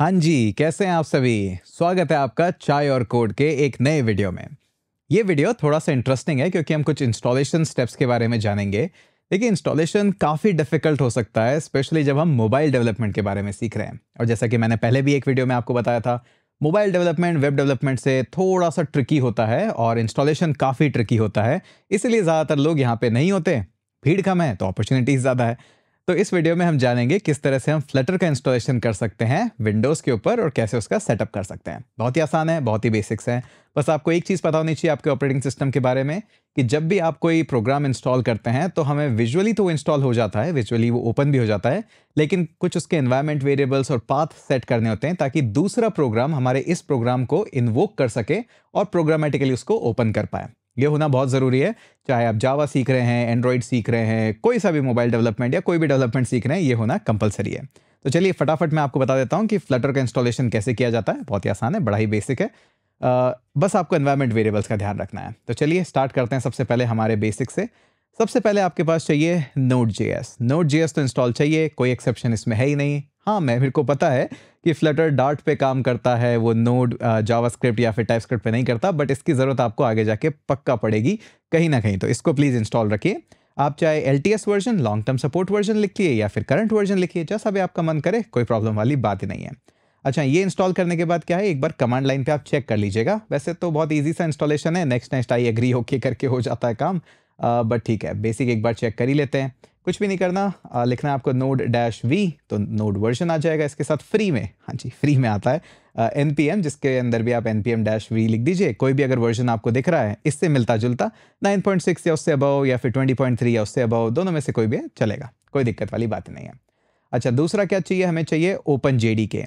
हाँ जी कैसे हैं आप सभी स्वागत है आपका चाय और कोड के एक नए वीडियो में ये वीडियो थोड़ा सा इंटरेस्टिंग है क्योंकि हम कुछ इंस्टॉलेशन स्टेप्स के बारे में जानेंगे देखिए इंस्टॉलेशन काफ़ी डिफिकल्ट हो सकता है स्पेशली जब हम मोबाइल डेवलपमेंट के बारे में सीख रहे हैं और जैसा कि मैंने पहले भी एक वीडियो में आपको बताया था मोबाइल डेवलपमेंट वेब डेवलपमेंट से थोड़ा सा ट्रिकी होता है और इंस्टॉलेशन काफ़ी ट्रिकी होता है इसलिए ज़्यादातर लोग यहाँ पर नहीं होते भीड़ कम है तो अपॉर्चुनिटीज़ ज़्यादा है तो इस वीडियो में हम जानेंगे किस तरह से हम फ्लटर का इंस्टॉलेशन कर सकते हैं विंडोज़ के ऊपर और कैसे उसका सेटअप कर सकते हैं बहुत ही आसान है बहुत ही बेसिक्स है बस आपको एक चीज़ पता होनी चाहिए आपके ऑपरेटिंग सिस्टम के बारे में कि जब भी आप कोई प्रोग्राम इंस्टॉल करते हैं तो हमें विजुअली तो इंस्टॉल हो जाता है विजुअली वो ओपन भी हो जाता है लेकिन कुछ उसके इन्वायरमेंट वेरिएबल्स और पाथ सेट करने होते हैं ताकि दूसरा प्रोग्राम हमारे इस प्रोग्राम को इन्वोक कर सके और प्रोग्रामेटिकली उसको ओपन कर पाए ये होना बहुत ज़रूरी है चाहे आप जावा सीख रहे हैं एंड्रॉयड सीख रहे हैं कोई सा भी मोबाइल डेवलपमेंट या कोई भी डेवलपमेंट सीख रहे हैं ये होना कंपलसरी है तो चलिए फटाफट मैं आपको बता देता हूँ कि फ्लटर का इंस्टॉलेशन कैसे किया जाता है बहुत ही आसान है बड़ा ही बेसिक है आ, बस आपको इन्वायरमेंट वेरिएबल्स का ध्यान रखना है तो चलिए स्टार्ट करते हैं सबसे पहले हमारे बेसिक से सबसे पहले आपके पास चाहिए node J S node J S तो इंस्टॉल चाहिए कोई एक्सेप्शन इसमें है ही नहीं हाँ मैं मेरे को पता है कि फ्लटर डार्ट पे काम करता है वो नोड जावास्क्रिप्ट या फिर टाइपस्क्रिप्ट पे नहीं करता बट इसकी ज़रूरत आपको आगे जाके पक्का पड़ेगी कहीं ना कहीं तो इसको प्लीज़ इंस्टॉल रखिए आप चाहे L version long term support version लिखिए या फिर करंट वर्जन लिखिए जैसा भी आपका मन करे कोई प्रॉब्लम वाली बात ही नहीं है अच्छा ये इंस्टॉल करने के बाद क्या है एक बार कमांड लाइन पे आप चेक कर लीजिएगा वैसे तो बहुत इजी सा इंस्टॉलेशन है नेक्स्ट नेक्स्ट आई एग्री होके करके हो जाता है काम बट ठीक है बेसिक एक बार चेक कर ही लेते हैं कुछ भी नहीं करना आ, लिखना है आपको नोड डैश वी तो नोड वर्जन आ जाएगा इसके साथ फ्री में हाँ जी फ्री में आता है एन पी एम जिसके अंदर भी आप N P M dash V लिख दीजिए कोई भी अगर वर्जन आपको दिख रहा है इससे मिलता जुलता नाइन पॉइंट सिक्स या उससे अबव या फिर ट्वेंटी पॉइंट थ्री या उससे अबव दोनों में से कोई भी चलेगा कोई दिक्कत वाली बात नहीं है अच्छा दूसरा क्या चाहिए हमें चाहिए ओपन जे डी के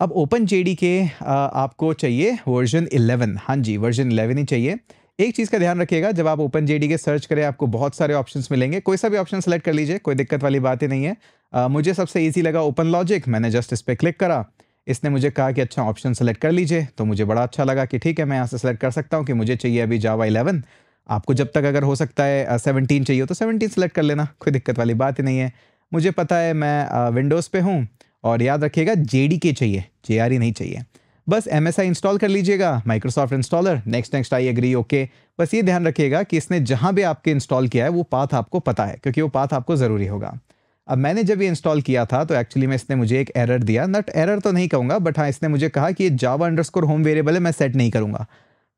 अब ओपन जे डी के आपको चाहिए वर्जन इलेवन हाँ जी वर्जन इलेवन ही चाहिए एक चीज़ का ध्यान रखिएगा जब आप ओपन जे के सर्च करें आपको बहुत सारे ऑप्शन मिलेंगे कोई सा भी ऑप्शन सेलेक्ट कर लीजिए कोई दिक्कत वाली बात ही नहीं है आ, मुझे सबसे ईजी लगा ओपन लॉजिक मैंने जस्ट इस पर क्लिक करा इसने मुझे कहा कि अच्छा ऑप्शन सेलेक्ट कर लीजिए तो मुझे बड़ा अच्छा लगा कि ठीक है मैं यहाँ से सेलेक्ट कर सकता हूँ कि मुझे चाहिए अभी जावा इलेवन आपको जब तक अगर हो सकता है सेवनटीन चाहिए तो सेवनटीन सेलेक्ट कर लेना कोई दिक्कत वाली बात ही नहीं है मुझे पता है मैं विंडोज़ पे हूँ और याद रखिएगा जे चाहिए जे e नहीं चाहिए बस एम इंस्टॉल कर लीजिएगा Microsoft installer next next I agree okay बस ये ध्यान रखिएगा कि इसने जहाँ भी आपके इंस्टॉल किया है वो पाथ आपको पता है क्योंकि वो पाथ आपको ज़रूरी होगा अब मैंने जब ये इंस्टॉल किया था तो एक्चुअली मैं इसने मुझे एक एरर दिया नट एरर तो नहीं कहूँगा बट हाँ इसने मुझे कहा कि ये जावा अंडरस्कोर होम वेरिएबल है मैं सेट नहीं करूँगा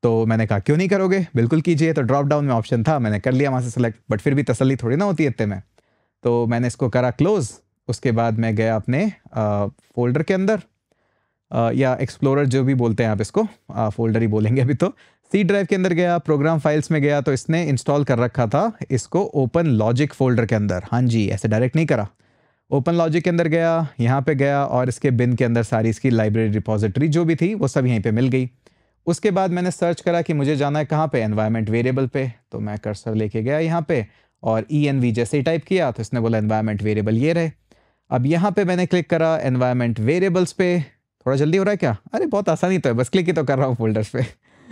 तो मैंने कहा क्यों नहीं करोगे बिल्कुल कीजिए तो ड्रॉप डाउन में ऑप्शन था मैंने कर लिया वहाँ से सेलेक्ट बट फिर भी तसली थोड़ी ना होती है इतने में तो मैंने इसको करा क्लोज़ उसके बाद मैं गया अपने फोल्डर के अंदर या एक्सप्लोरर जो भी बोलते हैं आप इसको आ, फोल्डर ही बोलेंगे अभी तो सी ड्राइव के अंदर गया प्रोग्राम फाइल्स में गया तो इसने इंस्टॉल कर रखा था इसको ओपन लॉजिक फोल्डर के अंदर हाँ जी ऐसे डायरेक्ट नहीं करा ओपन लॉजिक के अंदर गया यहाँ पे गया और इसके बिन के अंदर सारी इसकी लाइब्रेरी रिपोजिटरी जो भी थी वो सब यहीं पे मिल गई उसके बाद मैंने सर्च करा कि मुझे जाना है कहाँ पे एनवायरनमेंट वेरिएबल पे तो मैं कर्सर लेके गया यहाँ पे और ई एन वी जैसे ही टाइप किया तो इसने बोला एनवायरमेंट वेरिएबल ये रहे अब यहाँ पर मैंने क्लिक करा एनवायरमेंट वेरिएबल्स पे थोड़ा जल्दी हो रहा है क्या अरे बहुत आसानी तो है बस क्लिक ही तो कर रहा हूँ फोल्डर्स पे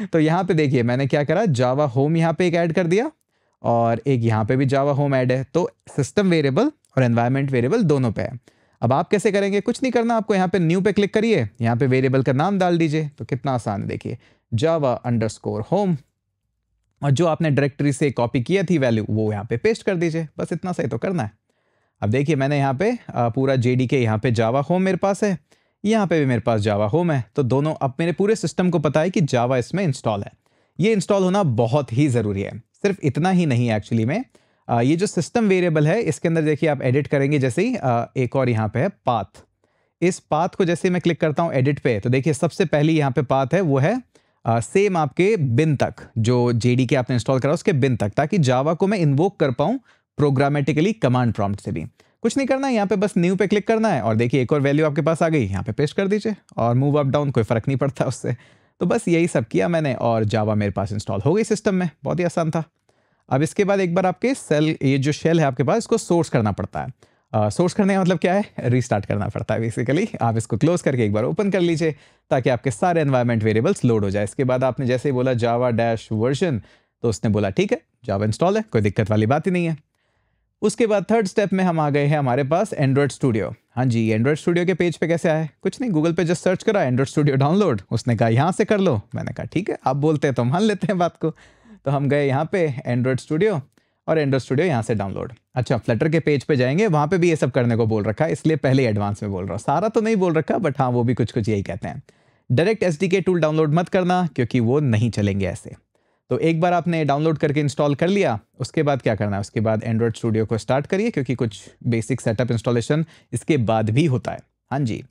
तो यहाँ पे देखिए मैंने क्या करा जावा होम यहाँ पे एक ऐड कर दिया और एक यहाँ पे भी जावा होम ऐड है तो सिस्टम वेरिएबल और एनवायरमेंट वेरिएबल दोनों पे है अब आप कैसे करेंगे कुछ नहीं करना आपको यहाँ पे न्यू पे क्लिक करिए यहाँ पे वेरिएबल का नाम डाल दीजिए तो कितना आसान है देखिए जावा स्कोर होम और जो आपने डायरेक्टरी से कॉपी किया थी वैल्यू वो यहाँ पे पेस्ट कर दीजिए बस इतना सही तो करना है अब देखिए मैंने यहाँ पे पूरा जे डी के यहाँ पे जावा होम मेरे पास है यहाँ पे भी मेरे पास जावा होम है तो दोनों अब मेरे पूरे सिस्टम को पता है कि जावा इसमें इंस्टॉल है ये इंस्टॉल होना बहुत ही ज़रूरी है सिर्फ इतना ही नहीं एक्चुअली में आ, ये जो सिस्टम वेरिएबल है इसके अंदर देखिए आप एडिट करेंगे जैसे ही आ, एक और यहाँ पे है पाथ इस पाथ को जैसे मैं क्लिक करता हूँ एडिट पे तो देखिए सबसे पहली यहाँ पे पाथ है वो है आ, सेम आपके बिन तक जो जे के आपने इंस्टॉल करा उसके बिन तक ताकि जावा को मैं इन्वोक कर पाऊँ प्रोग्रामेटिकली कमांड प्रॉम्प्ट से भी कुछ नहीं करना है यहाँ पे बस न्यू पे क्लिक करना है और देखिए एक और वैल्यू आपके पास आ गई यहाँ पे पेस्ट कर दीजिए और मूव अप डाउन कोई फ़र्क नहीं पड़ता उससे तो बस यही सब किया मैंने और जावा मेरे पास इंस्टॉल हो गई सिस्टम में बहुत ही आसान था अब इसके बाद एक बार आपके सेल ये जो शेल है आपके पास इसको सोर्स करना पड़ता है सोर्स uh, करने का मतलब क्या है रीस्टार्ट करना पड़ता है बेसिकली आप इसको क्लोज करके एक बार ओपन कर लीजिए ताकि आपके सारे एनवायरमेंट वेरिएबल्स लोड हो जाए इसके बाद आपने जैसे ही बोला जावा डैश वर्जन तो उसने बोला ठीक है जावा इंस्टॉल है कोई दिक्कत वाली बात ही नहीं है उसके बाद थर्ड स्टेप में हम आ गए हैं हमारे पास एंड्रॉयड स्टूडियो हाँ जी एंड्रॉयड स्टूडियो के पेज पे कैसे आए कुछ नहीं गूगल पे जस्ट सर्च करा एंड्रॉयड स्टूडियो डाउनलोड उसने कहा यहाँ से कर लो मैंने कहा ठीक है आप बोलते हैं तो मान लेते हैं बात को तो हम गए यहाँ पे एंड्रॉयड स्टूडियो और एंड्रॉयड स्टूडियो यहाँ से डाउनलोड अच्छा फ्लटर के पेज पे जाएंगे वहाँ पे भी ये सब करने को बोल रखा है इसलिए पहले एडवांस में बोल रहा हूँ सारा तो नहीं बोल रखा बट हाँ वो भी कुछ कुछ यही कहते हैं डायरेक्ट एस टूल डाउनलोड मत करना क्योंकि वो नहीं चलेंगे ऐसे तो एक बार आपने डाउनलोड करके इंस्टॉल कर लिया उसके बाद क्या करना है उसके बाद एंड्रॉयड स्टूडियो को स्टार्ट करिए क्योंकि कुछ बेसिक सेटअप इंस्टॉलेशन इसके बाद भी होता है हाँ जी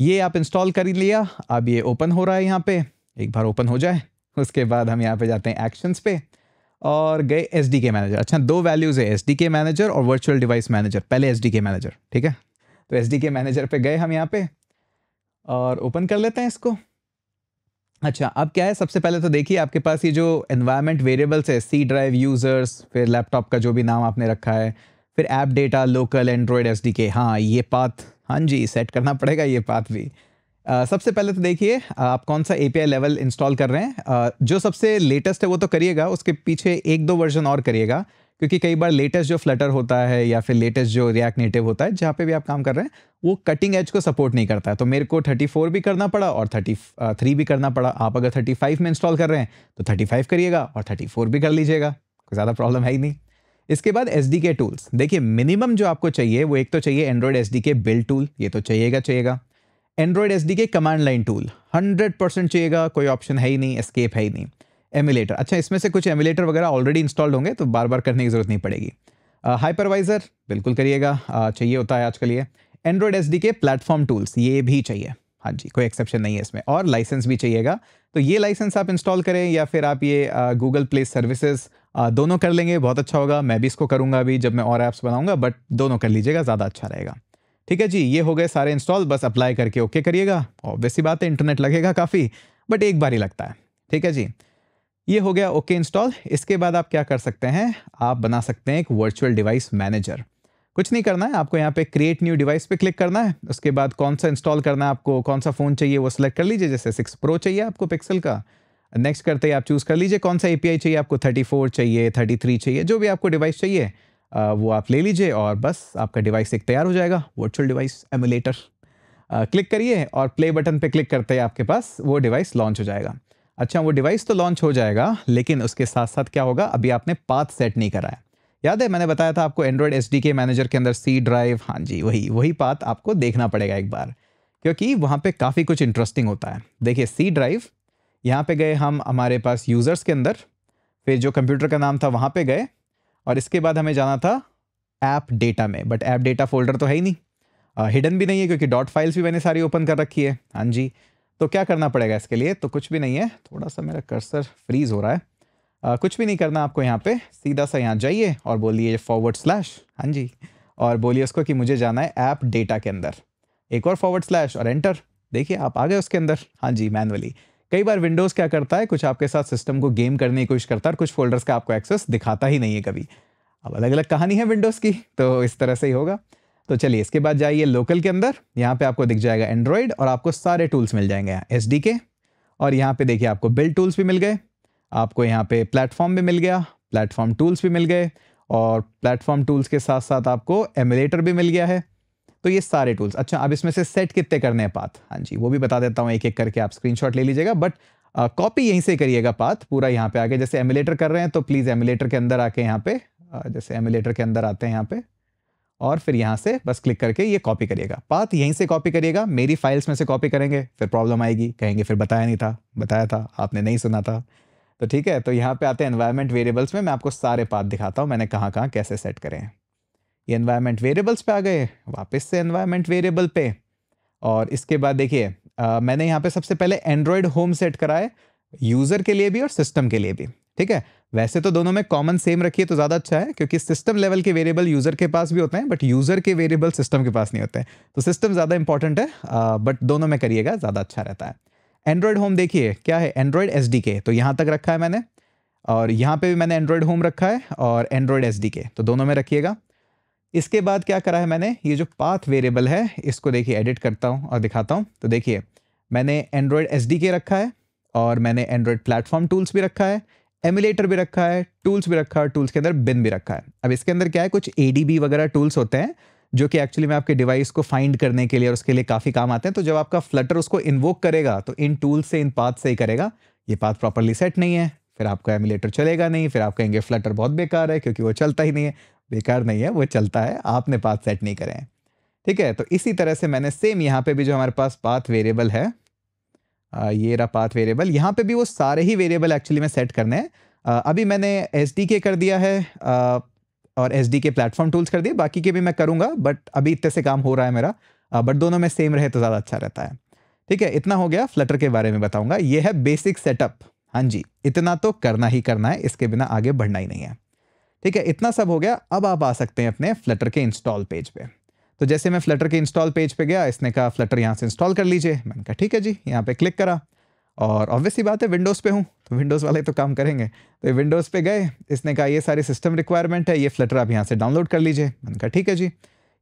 ये आप इंस्टॉल कर लिया अब ये ओपन हो रहा है यहाँ पे एक बार ओपन हो जाए उसके बाद हम यहाँ पे जाते हैं एक्शंस पे और गए एस डी के मैनेजर अच्छा दो वैल्यूज़ है एस डी के मैनेजर और वर्चुअल डिवाइस मैनेजर पहले एस डी के मैनेजर ठीक है तो एस डी के मैनेजर पे गए हम यहाँ पे और ओपन कर लेते हैं इसको अच्छा अब क्या है सबसे पहले तो देखिए आपके पास ये जो एनवायरमेंट वेरिएबल्स है सी ड्राइव यूज़र्स फिर लैपटॉप का जो भी नाम आपने रखा है फिर app data local Android S D K हाँ ये पाथ हाँ जी सेट करना पड़ेगा ये पाथ भी आ, सबसे पहले तो देखिए आप कौन सा ए लेवल इंस्टॉल कर रहे हैं आ, जो सबसे लेटेस्ट है वो तो करिएगा उसके पीछे एक दो वर्जन और करिएगा क्योंकि कई बार लेटेस्ट जो फ्लटर होता है या फिर लेटेस्ट जो रिएक्ट नेटिव होता है जहाँ पे भी आप काम कर रहे हैं वो कटिंग एज को सपोर्ट नहीं करता है तो मेरे को 34 भी करना पड़ा और 33 uh, भी करना पड़ा आप अगर 35 में इंस्टॉल कर रहे हैं तो 35 करिएगा और 34 भी कर लीजिएगा कोई ज़्यादा प्रॉब्लम है ही नहीं इसके बाद एस के टूल्स देखिए मिनिमम जो आपको चाहिए वो एक तो चाहिए Android S K build tool ये तो चाहिएगा चाहिएगा Android S K command line tool hundred percent चाहिएगा कोई ऑप्शन है ही नहीं स्केप है ही नहीं एमुलेटर अच्छा इसमें से कुछ एमुलेटर वगैरह ऑलरेडी इंस्टॉल्ड होंगे तो बार बार करने की ज़रूरत नहीं पड़ेगी हाइपरवाइज़र uh, बिल्कुल करिएगा uh, चाहिए होता है आजकल ये Android S K platform tools ये भी चाहिए हाँ जी कोई एक्सेप्शन नहीं है इसमें और लाइसेंस भी चाहिएगा तो ये लाइसेंस आप इंस्टॉल करें या फिर आप ये गूगल प्ले सर्विसेज दोनों कर लेंगे बहुत अच्छा होगा मैं भी इसको करूँगा अभी जब मैं और ऐप्स बनाऊँगा बट दोनों कर लीजिएगा ज़्यादा अच्छा रहेगा ठीक है जी ये हो गए सारे इंस्टॉल बस अप्लाई करके ओके करिएगा ऑब्वियस बात है इंटरनेट लगेगा काफ़ी बट एक बार ही लगता है ठीक है जी ये हो गया ओके इंस्टॉल इसके बाद आप क्या कर सकते हैं आप बना सकते हैं एक वर्चुअल डिवाइस मैनेजर कुछ नहीं करना है आपको यहाँ पे क्रिएट न्यू डिवाइस पे क्लिक करना है उसके बाद कौन सा इंस्टॉल करना है आपको कौन सा फ़ोन चाहिए वो सिलेक्ट कर लीजिए जैसे सिक्स प्रो चाहिए आपको पिक्सल का नेक्स्ट करते ही आप चूज़ कर लीजिए कौन सा ए चाहिए आपको थर्टी चाहिए थर्टी चाहिए जो भी आपको डिवाइस चाहिए वो आप ले लीजिए और बस आपका डिवाइस एक तैयार हो जाएगा वर्चुअल डिवाइस एमुलेटर क्लिक करिए और प्ले बटन पर क्लिक करते ही आपके पास वो डिवाइस लॉन्च हो जाएगा अच्छा वो डिवाइस तो लॉन्च हो जाएगा लेकिन उसके साथ साथ क्या होगा अभी आपने पाथ सेट नहीं कराया याद है मैंने बताया था आपको एंड्रॉयड एस के मैनेजर के अंदर सी ड्राइव हाँ जी वही वही पाथ आपको देखना पड़ेगा एक बार क्योंकि वहाँ पे काफ़ी कुछ इंटरेस्टिंग होता है देखिए सी ड्राइव यहाँ पे गए हम हमारे पास यूज़र्स के अंदर फिर जो कंप्यूटर का नाम था वहाँ पे गए और इसके बाद हमें जाना था ऐप डेटा में बट ऐप डेटा फोल्डर तो है ही नहीं हिडन भी नहीं है क्योंकि डॉट फाइल्स भी मैंने सारी ओपन कर रखी है हाँ जी तो क्या करना पड़ेगा इसके लिए तो कुछ भी नहीं है थोड़ा सा मेरा कर्सर फ्रीज हो रहा है आ, कुछ भी नहीं करना आपको यहाँ पे सीधा सा यहाँ जाइए और बोलिए फॉरवर्ड स्लैश हाँ जी और बोलिए उसको कि मुझे जाना है ऐप डेटा के अंदर एक और फॉरवर्ड स्लैश और एंटर देखिए आप आ गए उसके अंदर हाँ जी मैनुअली कई बार विंडोज़ क्या करता है कुछ आपके साथ सिस्टम को गेम करने की कोशिश करता है और कुछ फोल्डर्स का आपको एक्सेस दिखाता ही नहीं है कभी अब अलग अलग कहानी है विंडोज़ की तो इस तरह से ही होगा तो चलिए इसके बाद जाइए लोकल के अंदर यहाँ पे आपको दिख जाएगा एंड्रॉयड और आपको सारे टूल्स मिल जाएंगे यहाँ एस और यहाँ पे देखिए आपको बिल्ड टूल्स भी मिल गए आपको यहाँ पे प्लेटफॉर्म भी मिल गया प्लेटफॉर्म टूल्स भी मिल गए और प्लेटफॉर्म टूल्स के साथ साथ आपको एमुलेटर भी मिल गया है तो ये सारे टूल्स अच्छा अब इसमें से सेट कितने करने हैं पाथ हाँ जी वो भी बता देता हूँ एक एक करके आप स्क्रीनशॉट ले लीजिएगा बट कॉपी यहीं से करिएगा पाथ पूरा यहाँ पे आगे जैसे एमुलेटर कर रहे हैं तो प्लीज़ एमुलेटर के अंदर आके यहाँ पे जैसे एमुलेटर के अंदर आते हैं यहाँ पे और फिर यहाँ से बस क्लिक करके ये कॉपी करिएगा पाथ यहीं से कॉपी करिएगा मेरी फाइल्स में से कॉपी करेंगे फिर प्रॉब्लम आएगी कहेंगे फिर बताया नहीं था बताया था आपने नहीं सुना था तो ठीक है तो यहाँ पे आते हैं एनवायरमेंट वेरिएबल्स में मैं आपको सारे पाथ दिखाता हूँ मैंने कहाँ कहाँ कैसे सेट करें हैं ये एनवायरमेंट वेरिएबल्स पर आ गए वापस से एनवायरमेंट वेरिएबल पर और इसके बाद देखिए मैंने यहाँ पर सबसे पहले एंड्रॉयड होम सेट कराए यूज़र के लिए भी और सिस्टम के लिए भी ठीक है वैसे तो दोनों में कॉमन सेम रखिए तो ज़्यादा अच्छा है क्योंकि सिस्टम लेवल के वेरिएबल यूज़र के पास भी होते हैं बट यूज़र के वेरिएबल सिस्टम के पास नहीं होते हैं तो सिस्टम ज़्यादा इंपॉर्टेंट है बट दोनों में करिएगा ज़्यादा अच्छा रहता है एंड्रॉयड होम देखिए क्या है एंड्रॉयड एस तो यहां तक रखा है मैंने और यहाँ पे भी मैंने एंड्रॉयड होम रखा है और एंड्रॉयड एस तो दोनों में रखिएगा इसके बाद क्या करा है मैंने ये जो पाथ वेरिएबल है इसको देखिए एडिट करता हूँ और दिखाता हूँ तो देखिए मैंने एंड्रॉयड एस रखा है और मैंने एंड्रॉयड प्लेटफॉर्म टूल्स भी रखा है एमुलेटर भी रखा है टूल्स भी रखा है टूल्स के अंदर बिन भी रखा है अब इसके अंदर क्या है कुछ ए वगैरह टूल्स होते हैं जो कि एक्चुअली में आपके डिवाइस को फाइंड करने के लिए और उसके लिए काफ़ी काम आते हैं तो जब आपका फ्लटर उसको इन्वोक करेगा तो इन टूल्स से इन पाथ से ही करेगा ये पाथ प्रॉपरली सेट नहीं है फिर आपका एमुलेटर चलेगा नहीं फिर आप कहेंगे फ्लटर बहुत बेकार है क्योंकि वो चलता ही नहीं है बेकार नहीं है वो चलता है आपने पाथ सेट नहीं करे ठीक है तो इसी तरह से मैंने सेम यहाँ पे भी जो हमारे पास पाथ वेरिएबल है ये रहा पाथ वेरिएबल यहाँ पे भी वो सारे ही वेरिएबल एक्चुअली में सेट करने हैं अभी मैंने एस कर दिया है और एस के प्लेटफॉर्म टूल्स कर दिए बाकी के भी मैं करूँगा बट अभी इतने से काम हो रहा है मेरा बट दोनों में सेम रहे तो ज़्यादा अच्छा रहता है ठीक है इतना हो गया फ्लटर के बारे में बताऊँगा ये है बेसिक सेटअप हाँ जी इतना तो करना ही करना है इसके बिना आगे बढ़ना ही नहीं है ठीक है इतना सब हो गया अब आप आ सकते हैं अपने फ्लटर के इंस्टॉल पेज पे तो जैसे मैं फ्लटर के इंस्टॉल पेज पे गया इसने कहा फ्लटर यहाँ से इंस्टॉल कर लीजिए मैंने कहा ठीक है जी यहाँ पे क्लिक करा और ऑब्वियस ही बात है विंडोज़ पे हूँ तो विंडोज़ वाले तो काम करेंगे तो विंडोज़ पे गए इसने कहा ये सारे सिस्टम रिक्वायरमेंट है ये फ्लटर आप यहाँ से डाउनलोड कर लीजिए मैंने कहा ठीक है जी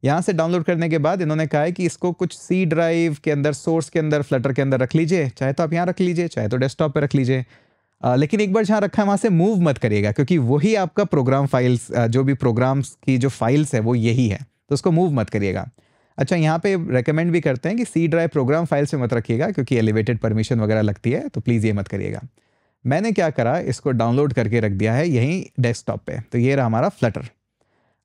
यहाँ से डाउनलोड करने के बाद इन्होंने कहा है कि इसको कुछ सी ड्राइव के अंदर सोर्स के अंदर फ्लटर के अंदर रख लीजिए चाहे तो आप यहाँ रख लीजिए चाहे तो डेस्कटॉप पर रख लीजिए लेकिन एक बार जहाँ रखा है वहाँ से मूव मत करिएगा क्योंकि वही आपका प्रोग्राम फाइल्स जो भी प्रोग्राम्स की जो फाइल्स है वो यही है तो उसको मूव मत करिएगा अच्छा यहाँ पे रेकमेंड भी करते हैं कि सी ड्राइव प्रोग्राम फाइल्स में मत रखिएगा क्योंकि एलिवेटेड परमिशन वगैरह लगती है तो प्लीज़ ये मत करिएगा मैंने क्या करा इसको डाउनलोड करके रख दिया है यहीं डेस्कटॉप पे तो ये रहा हमारा फ्लटर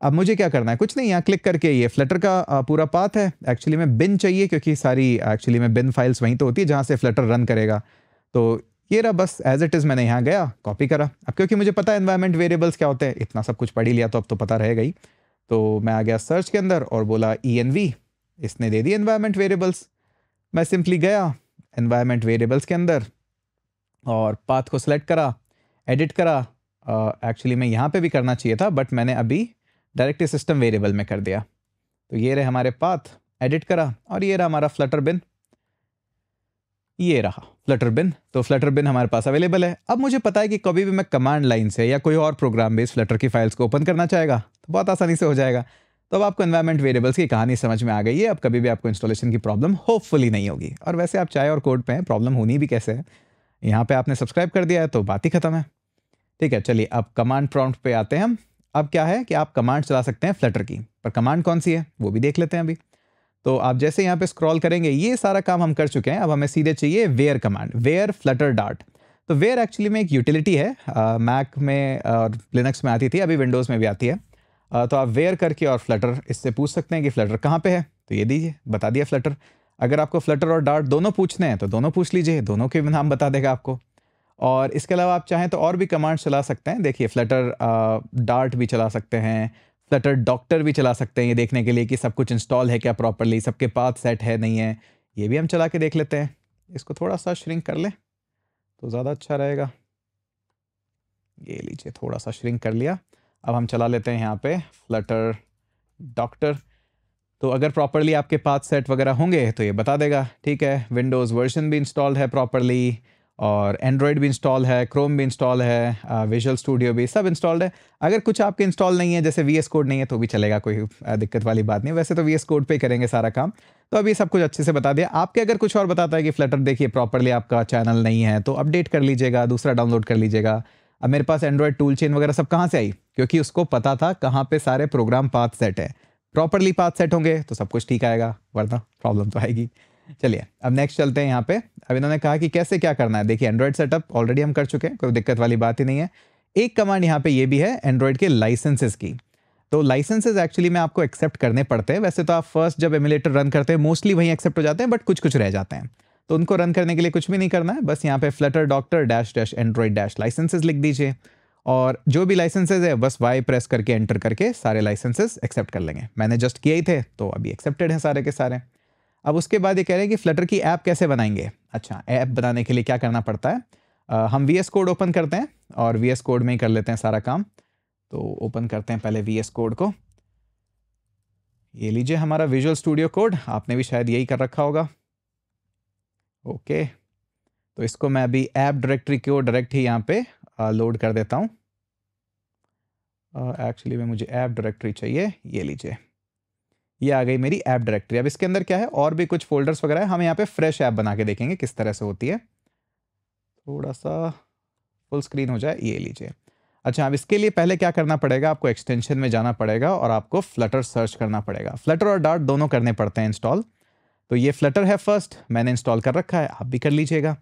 अब मुझे क्या करना है कुछ नहीं यहाँ क्लिक करके ये फ्लटर का पूरा पाथ है एक्चुअली में बिन चाहिए क्योंकि सारी एक्चुअली में बिन फाइल्स वहीं तो होती है जहाँ से फ्लटर रन करेगा तो ये रहा बस एज इट इज़ मैंने यहाँ गया कॉपी करा अब क्योंकि मुझे पता है इन्वायरमेंट वेरिएबल्स क्या होते हैं इतना सब कुछ पढ़ ही लिया तो अब तो पता रहेगा ही तो मैं आ गया सर्च के अंदर और बोला ई e इसने दे दी एनवायरमेंट वेरिएबल्स मैं सिंपली गया एनवायरमेंट वेरिएबल्स के अंदर और पाथ को सिलेक्ट करा एडिट करा एक्चुअली uh, मैं यहाँ पे भी करना चाहिए था बट मैंने अभी डायरेक्टली सिस्टम वेरिएबल में कर दिया तो ये रहे हमारे पाथ एडिट करा और ये रहा हमारा फ्लटर बिन ये रहा फ्लटर बिन तो फ्लटर बिन हमारे पास अवेलेबल है अब मुझे पता है कि कभी भी मैं कमांड लाइन से या कोई और प्रोग्राम बेस फ्लटर की फाइल्स को ओपन करना चाहेगा तो बहुत आसानी से हो जाएगा तो अब आपको इन्वायरमेंट वेरिएबल्स की कहानी समझ में आ गई है अब कभी भी आपको इंस्टॉलेशन की प्रॉब्लम होपफुली नहीं होगी और वैसे आप चाय और कोड पर हैं प्रॉब्लम होनी भी कैसे है यहाँ पर आपने सब्सक्राइब कर दिया है तो बात ही खत्म है ठीक है चलिए अब कमांड प्रॉम्प्ट पे आते हैं हम अब क्या है कि आप कमांड चला सकते हैं फ्लटर की पर कमांड कौन सी है वो भी देख लेते हैं अभी तो आप जैसे यहाँ पे स्क्रॉल करेंगे ये सारा काम हम कर चुके हैं अब हमें सीधे चाहिए where command where flutter dart तो वेयर एक्चुअली में एक यूटिलिटी है मैक में और लिनक्स में आती थी अभी विंडोज़ में भी आती है uh, तो आप वेयर करके और फ्लटर इससे पूछ सकते हैं कि फ्लटर कहाँ पे है तो ये दीजिए बता दिया फ्लटर अगर आपको फ्लटर और डार्ट दोनों पूछने हैं तो दोनों पूछ लीजिए दोनों के नाम बता देगा आपको और इसके अलावा आप चाहें तो और भी कमांड चला सकते हैं देखिए फ्लटर डार्ट भी चला सकते हैं सटर डॉक्टर भी चला सकते हैं ये देखने के लिए कि सब कुछ इंस्टॉल है क्या प्रॉपरली सबके पाथ सेट है नहीं है ये भी हम चला के देख लेते हैं इसको थोड़ा सा श्रिंक कर लें तो ज़्यादा अच्छा रहेगा ये लीजिए थोड़ा सा श्रिंक कर लिया अब हम चला लेते हैं यहाँ पे फ्लटर डॉक्टर तो अगर प्रॉपरली आपके पाथ सेट वगैरह होंगे तो ये बता देगा ठीक है विंडोज़ वर्जन भी इंस्टॉल्ड है प्रॉपरली और एंड्रॉयड भी इंस्टॉल है क्रोम भी इंस्टॉल है विजुअल uh, स्टूडियो भी सब इंस्टॉल्ड है अगर कुछ आपके इंस्टॉल नहीं है जैसे वी एस कोड नहीं है तो भी चलेगा कोई uh, दिक्कत वाली बात नहीं वैसे तो वी एस कोड पर करेंगे सारा काम तो अभी सब कुछ अच्छे से बता दिया आपके अगर कुछ और बताता है कि फ्लटर देखिए प्रॉपरली आपका चैनल नहीं है तो अपडेट कर लीजिएगा दूसरा डाउनलोड कर लीजिएगा अब मेरे पास एंड्रॉयड टूल चेन वगैरह सब कहाँ से आई क्योंकि उसको पता था कहाँ पर सारे प्रोग्राम पाथ सेट है प्रॉपरली पाथ सेट होंगे तो सब कुछ ठीक आएगा वरना प्रॉब्लम तो आएगी चलिए अब नेक्स्ट चलते हैं यहाँ पे अब इन्होंने कहा कि कैसे क्या करना है देखिए एंड्रॉयड सेटअप ऑलरेडी हम कर चुके हैं कोई दिक्कत वाली बात ही नहीं है एक कमांड यहाँ पे ये भी है एंड्रॉयड के लाइसेंसेज की तो लाइसेंसेज एक्चुअली में आपको एक्सेप्ट करने पड़ते हैं वैसे तो आप फर्स्ट जब एमुलेटर रन करते हैं मोस्टली वहीं एक्सेप्ट हो जाते हैं बट कुछ कुछ रह जाते हैं तो उनको रन करने के लिए कुछ भी नहीं करना है बस यहाँ पे flutter doctor dash dash Android dash licenses लिख दीजिए और जो भी लाइसेंसेज है बस वाई प्रेस करके एंटर करके सारे लाइसेंसेज एक्सेप्ट कर लेंगे मैंने जस्ट किए ही थे तो अभी एक्सेप्टेड हैं सारे के सारे अब उसके बाद ये कह रहे हैं कि फ्लटर की ऐप कैसे बनाएंगे अच्छा ऐप बनाने के लिए क्या करना पड़ता है आ, हम वी कोड ओपन करते हैं और वी कोड में ही कर लेते हैं सारा काम तो ओपन करते हैं पहले वी कोड को ये लीजिए हमारा विजुअल स्टूडियो कोड आपने भी शायद यही कर रखा होगा ओके तो इसको मैं अभी ऐप डायरेक्टरी को डायरेक्ट ही यहाँ पे लोड कर देता हूँ एक्चुअली में मुझे ऐप डायरेक्टरी चाहिए ये लीजिए ये आ गई मेरी ऐप डायरेक्टरी अब इसके अंदर क्या है और भी कुछ फोल्डर्स वगैरह है हम यहाँ पे फ्रेश ऐप बना के देखेंगे किस तरह से होती है थोड़ा सा फुल स्क्रीन हो जाए ये लीजिए अच्छा अब इसके लिए पहले क्या करना पड़ेगा आपको एक्सटेंशन में जाना पड़ेगा और आपको फ्लटर सर्च करना पड़ेगा फ्लटर और डार्ट दोनों करने पड़ते हैं इंस्टॉल तो ये फ्लटर है फर्स्ट मैंने इंस्टॉल कर रखा है आप भी कर लीजिएगा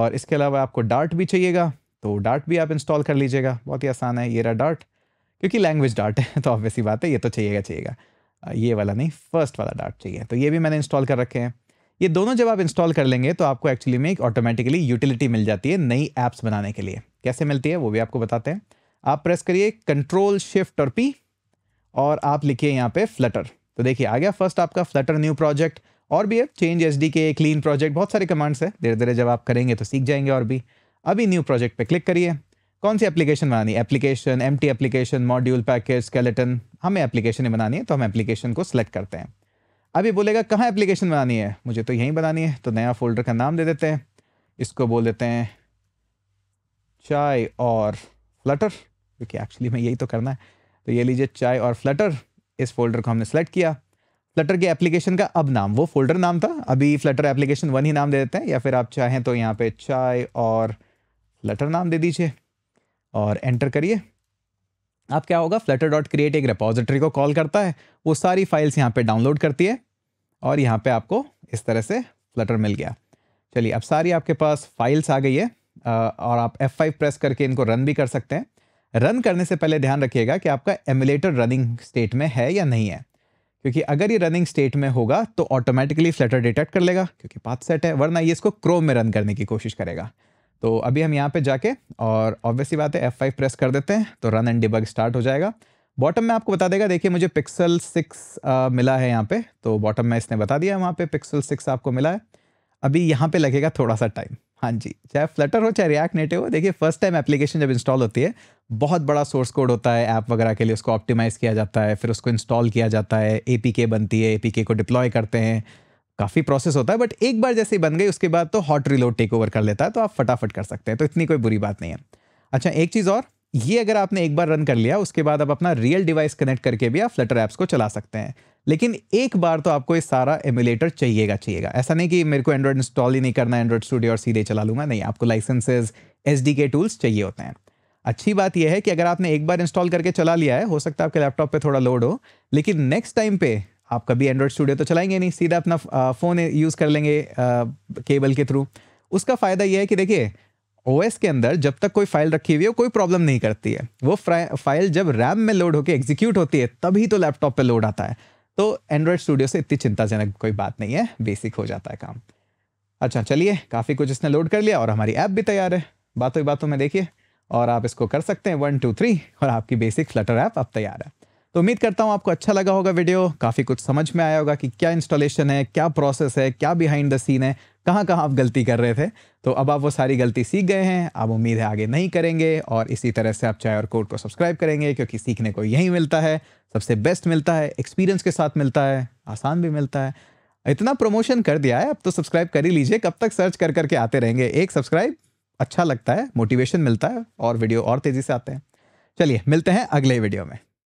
और इसके अलावा आपको डार्ट भी चाहिएगा तो डार्ट भी आप इंस्टॉल कर लीजिएगा बहुत ही आसान है ये रहा डार्ट क्योंकि लैंग्वेज डार्ट है तो ऑब्वियसली बात है ये तो चाहिएगा चाहिएगा ये वाला नहीं फर्स्ट वाला डार्ट चाहिए तो ये भी मैंने इंस्टॉल कर रखे हैं ये दोनों जब आप इंस्टॉल कर लेंगे तो आपको एक्चुअली में एक ऑटोमेटिकली यूटिलिटी मिल जाती है नई ऐप्स बनाने के लिए कैसे मिलती है वो भी आपको बताते हैं आप प्रेस करिए कंट्रोल शिफ्ट और पी और आप लिखिए यहाँ पे फ्लटर तो देखिए आ गया फर्स्ट आपका फ्लटर न्यू प्रोजेक्ट और भी है change S D K clean project बहुत सारे कमांड्स है धीरे धीरे जब आप करेंगे तो सीख जाएंगे और भी अभी न्यू प्रोजेक्ट पे क्लिक करिए कौन सी एप्लीकेशन बनानी application M T application module package skeleton हमें एप्लीकेशन बनानी है तो हम एप्लीकेशन को सिलेक्ट करते हैं अभी बोलेगा कहाँ एप्लीकेशन बनानी है मुझे तो यहीं बनानी है तो नया फोल्डर का नाम दे देते हैं इसको बोल देते हैं चाय और फ्लटर क्योंकि एक्चुअली में यही तो करना है तो ये लीजिए चाय और फ्लटर इस फोल्डर को हमने सेलेक्ट किया फ्लटर के एप्लीकेशन का अब नाम वो फोल्डर नाम था अभी फ्लटर एप्लीकेशन वन ही नाम दे देते हैं या फिर आप चाहें तो यहाँ पे चाय और फ्लटर नाम दे दीजिए और एंटर करिए अब क्या होगा फ्लटर डॉट क्रिएट एक रिपोजिटरी को कॉल करता है वो सारी फाइल्स यहाँ पे डाउनलोड करती है और यहाँ पे आपको इस तरह से फ्लटर मिल गया चलिए अब सारी आपके पास फाइल्स आ गई है और आप F5 प्रेस करके इनको रन भी कर सकते हैं रन करने से पहले ध्यान रखिएगा कि आपका एमुलेटर रनिंग स्टेट में है या नहीं है क्योंकि अगर ये रनिंग स्टेट में होगा तो ऑटोमेटिकली फ्लटर डिटेक्ट कर लेगा क्योंकि पाथ सेट है वरना ये इसको क्रोम में रन करने की कोशिश करेगा तो अभी हम यहाँ पे जाके और ऑब्वियसली बात है F5 प्रेस कर देते हैं तो रन एंड डिबग स्टार्ट हो जाएगा बॉटम में आपको बता देगा देखिए मुझे पिक्सल सिक्स मिला है यहाँ पे तो बॉटम में इसने बता दिया वहाँ पे पिक्सल सिक्स आपको मिला है अभी यहाँ पे लगेगा थोड़ा सा टाइम हाँ जी चाहे फ्लटर हो चाहे रिएक्ट नेटिव हो देखिए फर्स्ट टाइम एप्लीकेशन जब इंस्टॉल होती है बहुत बड़ा सोर्स कोड होता है ऐप वगैरह के लिए उसको ऑप्टिमाइज़ किया जाता है फिर उसको इंस्टॉल किया जाता है ए बनती है ए को डिप्लॉय करते हैं काफ़ी प्रोसेस होता है बट एक बार जैसे बन गई उसके बाद तो हॉट रिलोड टेक ओवर कर लेता है तो आप फटाफट कर सकते हैं तो इतनी कोई बुरी बात नहीं है अच्छा एक चीज़ और ये अगर आपने एक बार रन कर लिया उसके बाद आप अपना रियल डिवाइस कनेक्ट करके भी आप फ्लटर ऐप्स को चला सकते हैं लेकिन एक बार तो आपको ये सारा एमुलेटर चाहिएगा चाहिएगा ऐसा नहीं कि मेरे को एंड्रॉइड इंस्टॉल ही नहीं करना एंड्रॉइड स्टूडियो और सीधे चला लूंगा नहीं आपको लाइसेंसेज एस के टूल्स चाहिए होते हैं अच्छी बात यह है कि अगर आपने एक बार इंस्टॉल करके चला लिया है हो सकता है आपके लैपटॉप पे थोड़ा लोड हो लेकिन नेक्स्ट टाइम पे आप कभी एंड्रॉयड स्टूडियो तो चलाएंगे नहीं सीधा अपना फ़ोन यूज़ कर लेंगे केबल के थ्रू उसका फ़ायदा यह है कि देखिए ओएस के अंदर जब तक कोई फाइल रखी हुई है कोई प्रॉब्लम नहीं करती है वो फाइल जब रैम में लोड होकर एग्जीक्यूट होती है तभी तो लैपटॉप पर लोड आता है तो एंड्रॉयड स्टूडियो से इतनी चिंताजनक कोई बात नहीं है बेसिक हो जाता है काम अच्छा चलिए काफ़ी कुछ इसने लोड कर लिया और हमारी ऐप भी तैयार है बातों ही बातों में देखिए और आप इसको कर सकते हैं वन टू थ्री और आपकी बेसिक फ्लटर ऐप अब तैयार है तो उम्मीद करता हूँ आपको अच्छा लगा होगा वीडियो काफ़ी कुछ समझ में आया होगा कि क्या इंस्टॉलेशन है क्या प्रोसेस है क्या बिहाइंड द सीन है कहाँ कहाँ आप गलती कर रहे थे तो अब आप वो सारी गलती सीख गए हैं आप उम्मीद है आगे नहीं करेंगे और इसी तरह से आप चाहे और कोड को सब्सक्राइब करेंगे क्योंकि सीखने को यहीं मिलता है सबसे बेस्ट मिलता है एक्सपीरियंस के साथ मिलता है आसान भी मिलता है इतना प्रमोशन कर दिया है अब तो सब्सक्राइब कर ही लीजिए कब तक सर्च कर करके आते रहेंगे एक सब्सक्राइब अच्छा लगता है मोटिवेशन मिलता है और वीडियो और तेज़ी से आते हैं चलिए मिलते हैं अगले वीडियो में